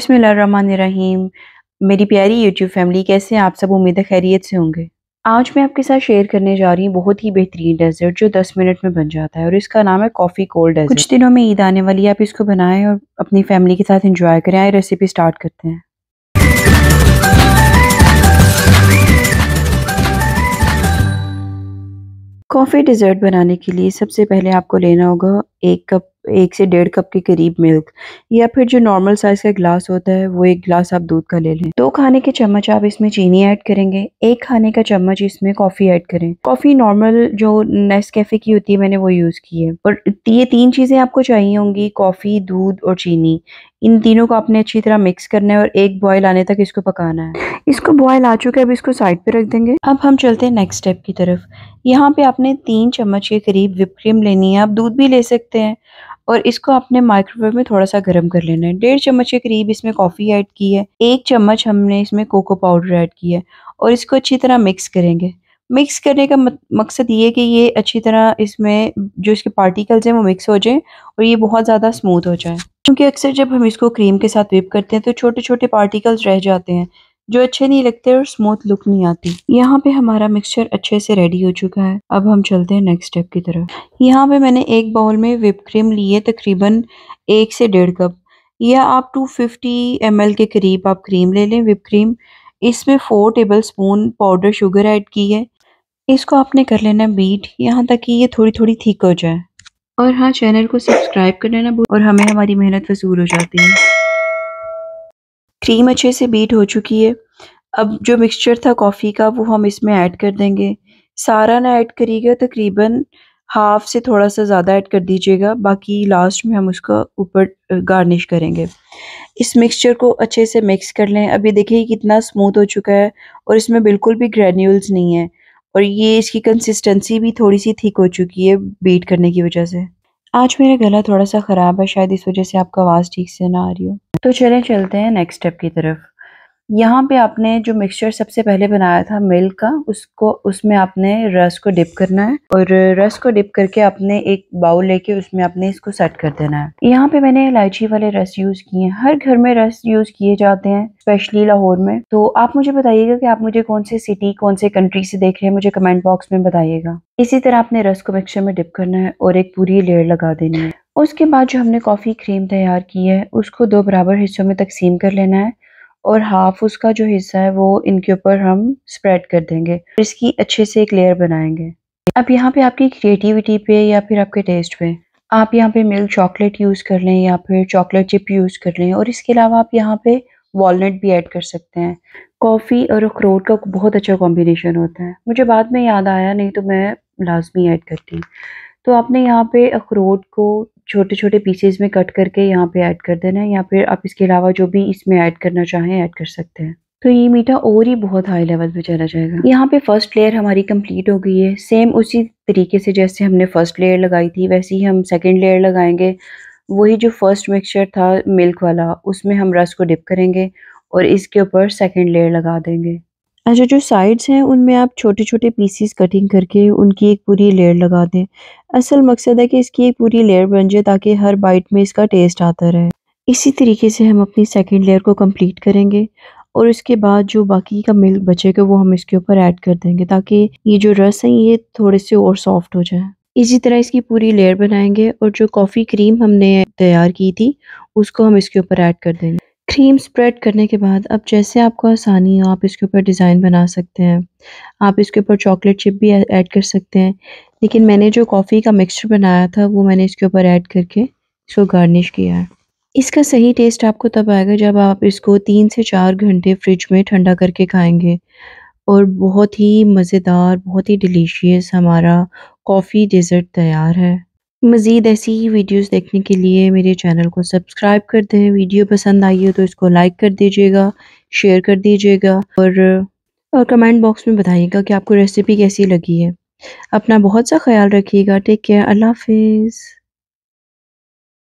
रहीम मेरी प्यारी YouTube family कैसे हैं आप सब उम्मीद खैरियत से होंगे आज मैं आपके साथ शेयर करने जा रही हूँ बहुत ही बेहतरीन डेजर्ट जो 10 मिनट में बन जाता है और इसका नाम है कॉफ़ी कोल्ड डेजर्ट कुछ दिनों में ईद आने वाली है आप इसको बनाएं और अपनी फैमिली के साथ एंजॉय करें आए रेसिपी स्टार्ट करते हैं कॉफ़ी डिज़र्ट बनाने के लिए सबसे पहले आपको लेना होगा एक कप एक से डेढ़ कप के करीब मिल्क या फिर जो नॉर्मल साइज़ का ग्लास होता है वो एक ग्लास आप दूध का ले लें दो खाने के चम्मच आप इसमें चीनी ऐड करेंगे एक खाने का चम्मच इसमें कॉफ़ी ऐड करें कॉफ़ी नॉर्मल जो नेस कैफ़े की होती है मैंने वो यूज़ की है और ये तीन चीज़ें आपको चाहिए होंगी कॉफ़ी दूध और चीनी इन तीनों को आपने अच्छी तरह मिक्स करना है और एक बॉयल आने तक इसको पकाना है इसको बॉयल आ चुका है अब इसको साइड पे रख देंगे अब हम चलते हैं नेक्स्ट स्टेप की तरफ यहाँ पे आपने तीन चम्मच के करीब विप क्रीम लेनी है आप दूध भी ले सकते हैं और इसको आपने माइक्रोवेव में थोड़ा सा गर्म कर लेना है डेढ़ चम्मच के करीब इसमें कॉफ़ी ऐड की है एक चम्मच हमने इसमें कोको पाउडर ऐड किया है और इसको अच्छी तरह मिक्स करेंगे मिक्स करने का मकसद ये कि ये अच्छी तरह इसमें जो इसके पार्टिकल्स हैं वो मिक्स हो जाएं और ये बहुत ज़्यादा स्मूथ हो जाए क्योंकि अक्सर जब हम इसको क्रीम के साथ विप करते हैं तो छोटे छोटे पार्टिकल्स रह जाते हैं जो अच्छे नहीं लगते और स्मूथ लुक नहीं आती यहाँ पे हमारा मिक्सचर अच्छे से रेडी हो चुका है अब हम चलते हैं नेक्स्ट स्टेप की तरफ यहाँ पे मैंने एक बाउल में विप क्रीम ली है तकरीबन एक से डेढ़ कप या आप 250 फिफ्टी के करीब आप क्रीम ले लें विप क्रीम इसमें four tablespoon powder sugar add की है इसको आपने कर लेना बीट यहाँ तक कि ये थोड़ी थोड़ी ठीक हो जाए और हाँ चैनल को सब्सक्राइब कर लेना और हमें हमारी मेहनत वसूल हो जाती है क्रीम अच्छे से बीट हो चुकी है अब जो मिक्सचर था कॉफ़ी का वो हम इसमें ऐड कर देंगे सारा ना ऐड करिएगा तो तकरीबन हाफ से थोड़ा सा ज़्यादा ऐड कर दीजिएगा बाकी लास्ट में हम उसका ऊपर गार्निश करेंगे इस मिक्सचर को अच्छे से मिक्स कर लें अभी देखिए कितना स्मूथ हो चुका है और इसमें बिल्कुल भी ग्रेन्यूल्स नहीं है और ये इसकी कंसिस्टेंसी भी थोड़ी सी थिक हो चुकी है बीट करने की वजह से आज मेरा गला थोड़ा सा ख़राब है शायद इस वजह से आपका आवाज़ ठीक से ना आ रही हो तो चलें चलते हैं नेक्स्ट स्टेप की तरफ यहाँ पे आपने जो मिक्सचर सबसे पहले बनाया था मिल्क का उसको उसमें आपने रस को डिप करना है और रस को डिप करके आपने एक बाउल लेके उसमें आपने इसको सेट कर देना है यहाँ पे मैंने इलायची वाले रस यूज किए हैं हर घर में रस यूज किए जाते हैं स्पेशली लाहौर में तो आप मुझे बताइएगा कि आप मुझे कौन से सिटी कौन से कंट्री से देख रहे हैं मुझे कमेंट बॉक्स में बताइएगा इसी तरह आपने रस को मिक्सचर में डिप करना है और एक पूरी लेयर लगा देनी है उसके बाद जो हमने कॉफ़ी क्रीम तैयार की है उसको दो बराबर हिस्सों में तकसीम कर लेना है और हाफ उसका जो हिस्सा है वो इनके ऊपर हम स्प्रेड कर देंगे इसकी अच्छे से एक लेयर बनाएंगे अब यहाँ पे आपकी क्रिएटिविटी पे या फिर आपके टेस्ट पे आप यहाँ पे मिल्क चॉकलेट यूज़ कर लें या फिर चॉकलेट चिप यूज़ कर लें और इसके अलावा आप यहाँ पे वॉलट भी ऐड कर सकते हैं कॉफ़ी और अखरोट का बहुत अच्छा कॉम्बिनेशन होता है मुझे बाद में याद आया नहीं तो मैं लाजमी ऐड करती तो आपने यहाँ पे अखरोट को छोटे छोटे पीसेज में कट करके यहाँ पे ऐड कर देना है या फिर आप इसके अलावा जो भी इसमें ऐड करना चाहें ऐड कर सकते हैं तो ये मीठा और ही बहुत हाई लेवल पे चला जाएगा यहाँ पे फर्स्ट लेयर हमारी कंप्लीट हो गई है सेम उसी तरीके से जैसे हमने फर्स्ट लेयर लगाई थी वैसे ही हम सेकेंड लेयर लगाएंगे वही जो फर्स्ट मिक्सचर था मिल्क वाला उसमें हम रस को डिप करेंगे और इसके ऊपर सेकेंड लेयर लगा देंगे अच्छा जो साइड्स हैं उनमें आप छोटे छोटे पीसीस कटिंग करके उनकी एक पूरी लेयर लगा दें असल मकसद है कि इसकी एक पूरी लेयर बन जाए ताकि हर बाइट में इसका टेस्ट आता रहे इसी तरीके से हम अपनी सेकेंड लेयर को कम्प्लीट करेंगे और इसके बाद जो बाकी का मिल्क बचेगा वो हम इसके ऊपर ऐड कर देंगे ताकि ये जो रस है ये थोड़े से और सॉफ्ट हो जाए इसी तरह इसकी पूरी लेयर बनाएंगे और जो कॉफ़ी क्रीम हमने तैयार की थी उसको हम इसके ऊपर ऐड कर देंगे थीम स्प्रेड करने के बाद अब जैसे आपको आसानी हो आप इसके ऊपर डिज़ाइन बना सकते हैं आप इसके ऊपर चॉकलेट चिप भी ऐड कर सकते हैं लेकिन मैंने जो कॉफ़ी का मिक्सचर बनाया था वो मैंने इसके ऊपर ऐड करके इसको गार्निश किया है इसका सही टेस्ट आपको तब आएगा जब आप इसको तीन से चार घंटे फ्रिज में ठंडा करके खाएंगे और बहुत ही मज़ेदार बहुत ही डिलीशियस हमारा कॉफ़ी डिज़र्ट तैयार है मज़ीद ऐसी ही वीडियोस देखने के लिए मेरे चैनल को सब्सक्राइब कर दें वीडियो पसंद आई हो तो इसको लाइक कर दीजिएगा शेयर कर दीजिएगा और और कमेंट बॉक्स में बताइएगा कि आपको रेसिपी कैसी लगी है अपना बहुत सा ख्याल रखिएगा टेक केयर अल्लाह हाफिज़